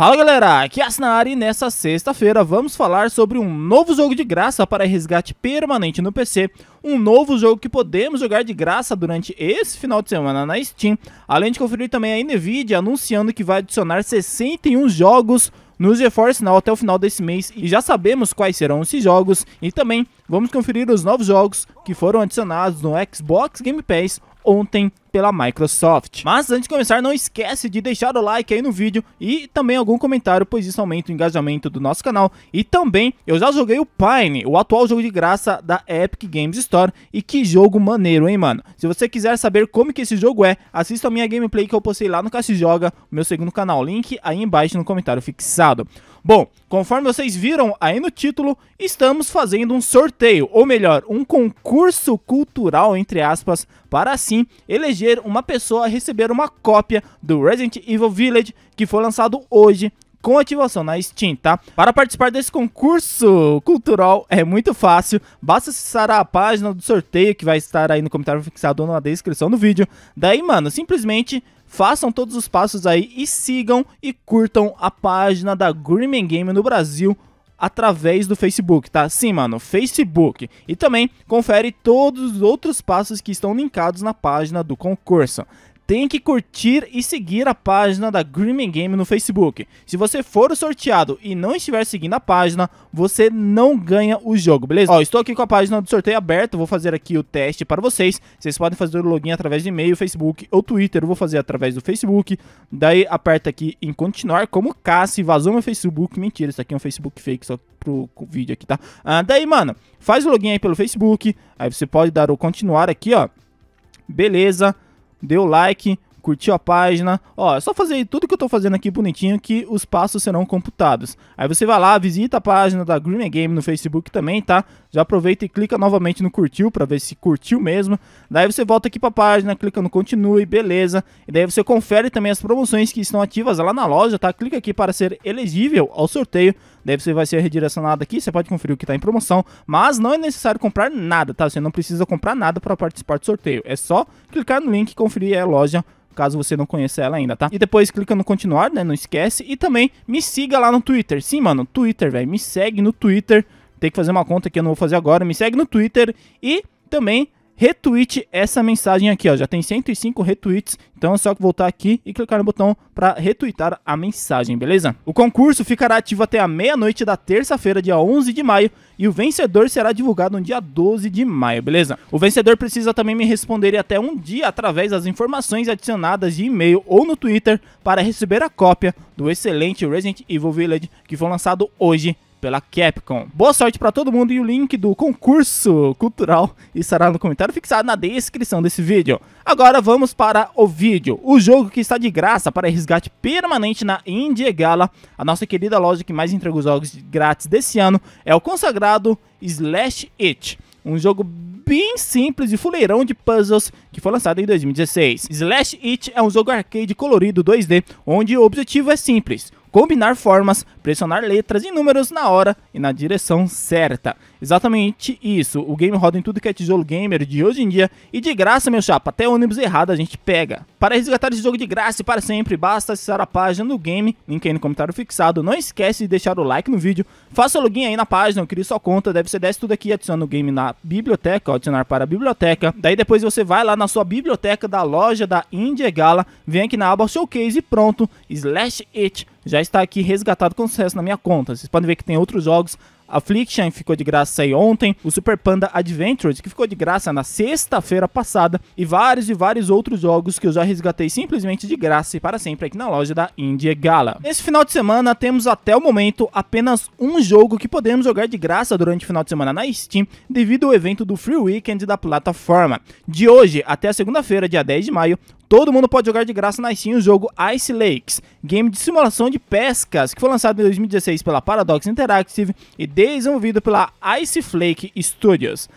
Fala galera, aqui é a Snari e nessa sexta-feira vamos falar sobre um novo jogo de graça para resgate permanente no PC, um novo jogo que podemos jogar de graça durante esse final de semana na Steam, além de conferir também a Nvidia anunciando que vai adicionar 61 jogos no GeForce Now até o final desse mês e já sabemos quais serão esses jogos e também vamos conferir os novos jogos que foram adicionados no Xbox Game Pass ontem pela Microsoft. Mas antes de começar, não esquece de deixar o like aí no vídeo e também algum comentário, pois isso aumenta o engajamento do nosso canal. E também, eu já joguei o Pine, o atual jogo de graça da Epic Games Store. E que jogo maneiro, hein, mano? Se você quiser saber como que esse jogo é, assista a minha gameplay que eu postei lá no Cast Joga, meu segundo canal. Link aí embaixo no comentário fixado. Bom, conforme vocês viram aí no título, estamos fazendo um sorteio, ou melhor, um concurso cultural, entre aspas, para assim eleger uma pessoa a receber uma cópia do Resident Evil Village, que foi lançado hoje com ativação na Steam, tá? Para participar desse concurso cultural é muito fácil, basta acessar a página do sorteio que vai estar aí no comentário fixado ou na descrição do vídeo. Daí, mano, simplesmente façam todos os passos aí e sigam e curtam a página da Greenman Game no Brasil através do Facebook, tá? Sim, mano, Facebook. E também confere todos os outros passos que estão linkados na página do concurso tem que curtir e seguir a página da Grimming Game no Facebook. Se você for o sorteado e não estiver seguindo a página, você não ganha o jogo, beleza? Ó, estou aqui com a página do sorteio aberta, vou fazer aqui o teste para vocês. Vocês podem fazer o login através de e-mail, Facebook ou Twitter, eu vou fazer através do Facebook. Daí aperta aqui em continuar, como Cassi, vazou meu Facebook. Mentira, isso aqui é um Facebook fake, só pro vídeo aqui, tá? Ah, daí, mano, faz o login aí pelo Facebook, aí você pode dar o continuar aqui, ó. Beleza dê o like, curtiu a página. Ó, é só fazer tudo que eu tô fazendo aqui bonitinho que os passos serão computados. Aí você vai lá, visita a página da Green Game no Facebook também, tá? Já aproveita e clica novamente no curtiu para ver se curtiu mesmo. Daí você volta aqui para a página, clica no continue, beleza. E daí você confere também as promoções que estão ativas lá na loja, tá? Clica aqui para ser elegível ao sorteio. Daí você vai ser redirecionado aqui, você pode conferir o que está em promoção, mas não é necessário comprar nada, tá? Você não precisa comprar nada para participar do sorteio. É só clicar no link e conferir a é loja caso você não conheça ela ainda, tá? E depois clica no continuar, né? Não esquece. E também me siga lá no Twitter. Sim, mano, Twitter, velho. Me segue no Twitter. Tem que fazer uma conta que eu não vou fazer agora. Me segue no Twitter e também retweet essa mensagem aqui, ó. Já tem 105 retweets, então é só voltar aqui e clicar no botão para retweetar a mensagem, beleza? O concurso ficará ativo até a meia-noite da terça-feira, dia 11 de maio, e o vencedor será divulgado no dia 12 de maio, beleza? O vencedor precisa também me responder até um dia através das informações adicionadas de e-mail ou no Twitter para receber a cópia do excelente Resident Evil Village que foi lançado hoje pela Capcom. Boa sorte para todo mundo e o link do concurso cultural estará no comentário fixado na descrição desse vídeo. Agora vamos para o vídeo, o jogo que está de graça para resgate permanente na Indie Gala, a nossa querida loja que mais entregou jogos grátis desse ano, é o consagrado Slash It, um jogo bem simples e fuleirão de puzzles que foi lançado em 2016. Slash It é um jogo arcade colorido 2D, onde o objetivo é simples, combinar formas, pressionar letras e números na hora e na direção certa. Exatamente isso. O game roda em tudo que é tijolo gamer de hoje em dia e de graça, meu chapa, até ônibus errado a gente pega. Para resgatar esse jogo de graça e para sempre, basta acessar a página do game, link aí no comentário fixado. Não esquece de deixar o like no vídeo, faça o login aí na página, crie sua conta, deve ser desce tudo aqui, adiciona o game na biblioteca, ó, adicionar para a biblioteca. Daí depois você vai lá na sua biblioteca da loja da Indie Gala, vem aqui na aba Showcase e pronto, slash it já está aqui resgatado com sucesso na minha conta. Vocês podem ver que tem outros jogos. Affliction ficou de graça aí ontem, o Super Panda Adventures, que ficou de graça na sexta-feira passada, e vários e vários outros jogos que eu já resgatei simplesmente de graça e para sempre aqui na loja da Indie Gala. Nesse final de semana, temos até o momento apenas um jogo que podemos jogar de graça durante o final de semana na Steam, devido ao evento do Free Weekend da plataforma. De hoje até segunda-feira, dia 10 de maio, Todo mundo pode jogar de graça na Steam o jogo Ice Lakes, game de simulação de pescas, que foi lançado em 2016 pela Paradox Interactive e desenvolvido pela Ice Flake Studios.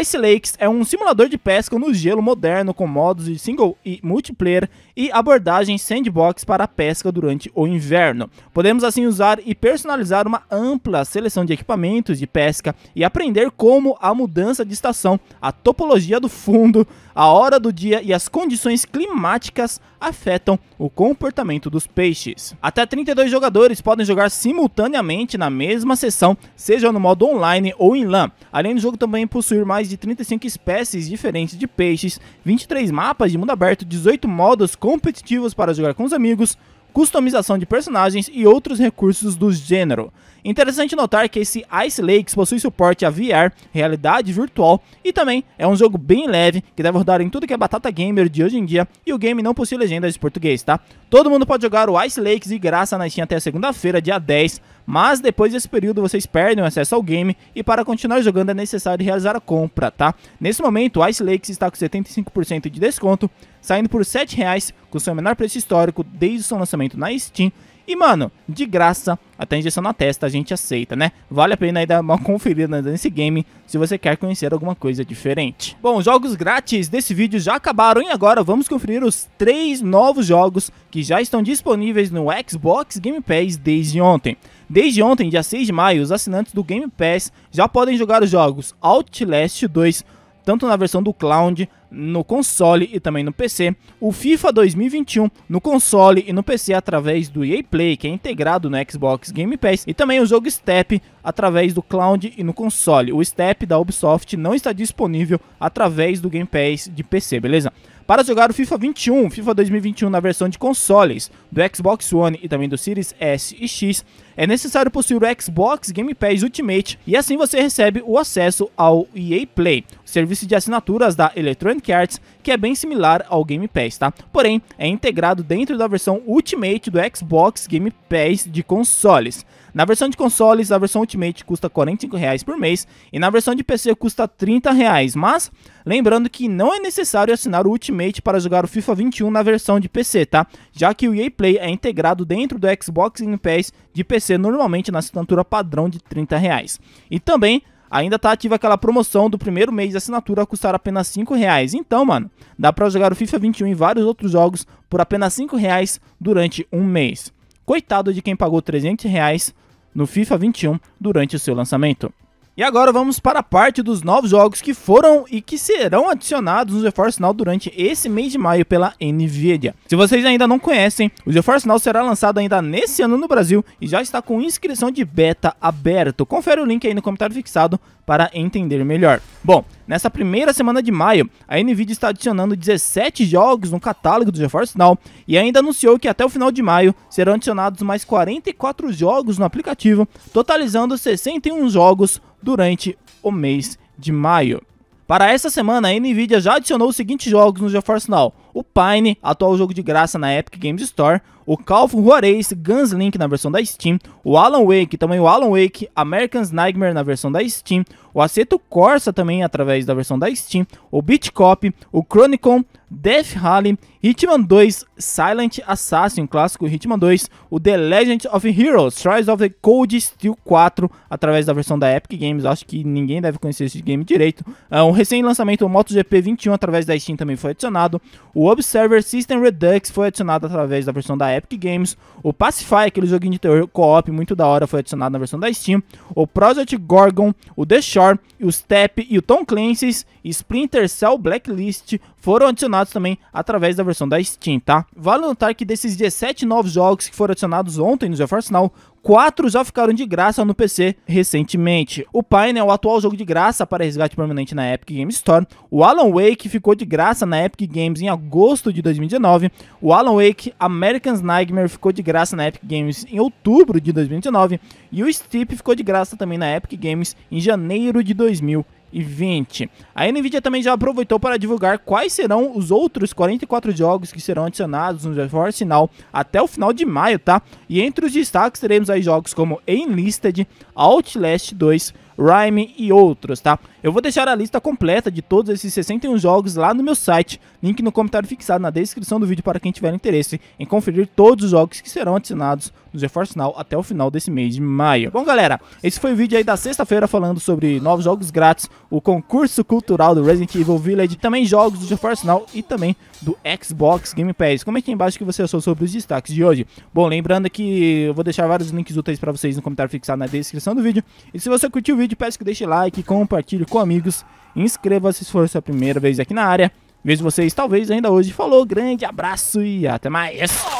Ice Lakes é um simulador de pesca no gelo moderno com modos de single e multiplayer e abordagem sandbox para pesca durante o inverno. Podemos assim usar e personalizar uma ampla seleção de equipamentos de pesca e aprender como a mudança de estação, a topologia do fundo, a hora do dia e as condições climáticas afetam o comportamento dos peixes. Até 32 jogadores podem jogar simultaneamente na mesma sessão, seja no modo online ou em LAN. Além do jogo também possuir mais de 35 espécies diferentes de peixes, 23 mapas de mundo aberto, 18 modos competitivos para jogar com os amigos, customização de personagens e outros recursos do gênero. Interessante notar que esse Ice Lakes possui suporte a VR, realidade virtual e também é um jogo bem leve que deve rodar em tudo que é batata gamer de hoje em dia e o game não possui legendas de português, tá? Todo mundo pode jogar o Ice Lakes e graça na Steam até segunda-feira, dia 10 mas depois desse período vocês perdem o acesso ao game e para continuar jogando é necessário realizar a compra, tá? Nesse momento, Ice Lakes está com 75% de desconto, saindo por R$ 7,00, com seu menor preço histórico desde o seu lançamento na Steam e, mano, de graça, até injeção na testa, a gente aceita, né? Vale a pena aí dar uma conferida nesse game se você quer conhecer alguma coisa diferente. Bom, jogos grátis desse vídeo já acabaram e agora vamos conferir os três novos jogos que já estão disponíveis no Xbox Game Pass desde ontem. Desde ontem, dia 6 de maio, os assinantes do Game Pass já podem jogar os jogos Outlast 2, tanto na versão do Cloud, no console e também no PC, o FIFA 2021 no console e no PC através do EA Play, que é integrado no Xbox Game Pass, e também o jogo Step através do Cloud e no console. O Step da Ubisoft não está disponível através do Game Pass de PC, beleza? Para jogar o FIFA 21, FIFA 2021 na versão de consoles do Xbox One e também do Series S e X, é necessário possuir o Xbox Game Pass Ultimate e assim você recebe o acesso ao EA Play serviço de assinaturas da Electronic Arts, que é bem similar ao Game Pass, tá? Porém, é integrado dentro da versão Ultimate do Xbox Game Pass de consoles. Na versão de consoles, a versão Ultimate custa R$ 45 por mês e na versão de PC custa R$ 30,00, mas lembrando que não é necessário assinar o Ultimate para jogar o FIFA 21 na versão de PC, tá? Já que o EA Play é integrado dentro do Xbox Game Pass de PC normalmente na assinatura padrão de R$ 30,00. E também ainda tá ativa aquela promoção do primeiro mês de assinatura a custar apenas R$ reais. Então, mano, dá para jogar o FIFA 21 e vários outros jogos por apenas R$ reais durante um mês. Coitado de quem pagou R$ reais no FIFA 21 durante o seu lançamento. E agora vamos para a parte dos novos jogos que foram e que serão adicionados no GeForce Now durante esse mês de maio pela Nvidia. Se vocês ainda não conhecem, o GeForce Now será lançado ainda nesse ano no Brasil e já está com inscrição de beta aberto. Confere o link aí no comentário fixado para entender melhor. Bom, nessa primeira semana de maio, a Nvidia está adicionando 17 jogos no catálogo do GeForce Now e ainda anunciou que até o final de maio serão adicionados mais 44 jogos no aplicativo, totalizando 61 jogos durante o mês de maio. Para essa semana, a Nvidia já adicionou os seguintes jogos no GeForce Now: o Pine, atual jogo de graça na Epic Games Store, o calvo Juarez, Gunslink na versão da Steam, o Alan Wake, também o Alan Wake, American's Nightmare na versão da Steam, o Aceto Corsa também através da versão da Steam, o Beat Cop, o Chronicon, Death Rally, Hitman 2, Silent Assassin, clássico Hitman 2, o The Legend of Heroes, Trials of the Cold Steel 4, através da versão da Epic Games, acho que ninguém deve conhecer esse game direito. É, um recém-lançamento, o MotoGP 21, através da Steam também foi adicionado. O Observer System Redux foi adicionado através da versão da da Epic Games, o Pacify, aquele joguinho de terror co-op muito da hora, foi adicionado na versão da Steam, o Project Gorgon, o The Shore, o Step e o Tom Clancy's Splinter Cell Blacklist foram adicionados também através da versão da Steam, tá? Vale notar que desses 17 novos jogos que foram adicionados ontem no GeForce Now, quatro já ficaram de graça no PC recentemente. O Pine é o atual jogo de graça para resgate permanente na Epic Games Store. O Alan Wake ficou de graça na Epic Games em agosto de 2019. O Alan Wake American's Nightmare ficou de graça na Epic Games em outubro de 2019. E o Steep ficou de graça também na Epic Games em janeiro de 2019. 2020. A Nvidia também já aproveitou para divulgar quais serão os outros 44 jogos que serão adicionados no GeForce Sinal até o final de maio, tá? E entre os destaques teremos aí jogos como Enlisted, Outlast 2, Rhyme e outros, tá? Eu vou deixar a lista completa de todos esses 61 jogos lá no meu site, link no comentário fixado na descrição do vídeo para quem tiver interesse em conferir todos os jogos que serão adicionados no GeForce Now até o final desse mês de maio. Bom, galera, esse foi o vídeo aí da sexta-feira falando sobre novos jogos grátis, o concurso cultural do Resident Evil Village, também jogos do GeForce Now e também do Xbox Game Pass. Comente aí embaixo o que você achou sobre os destaques de hoje. Bom, lembrando que eu vou deixar vários links úteis para vocês no comentário fixado na descrição do vídeo. E se você curtiu o vídeo, vídeo, peço que deixe like, compartilhe com amigos, inscreva-se se for sua primeira vez aqui na área. Vejo vocês talvez ainda hoje. Falou, grande abraço e até mais!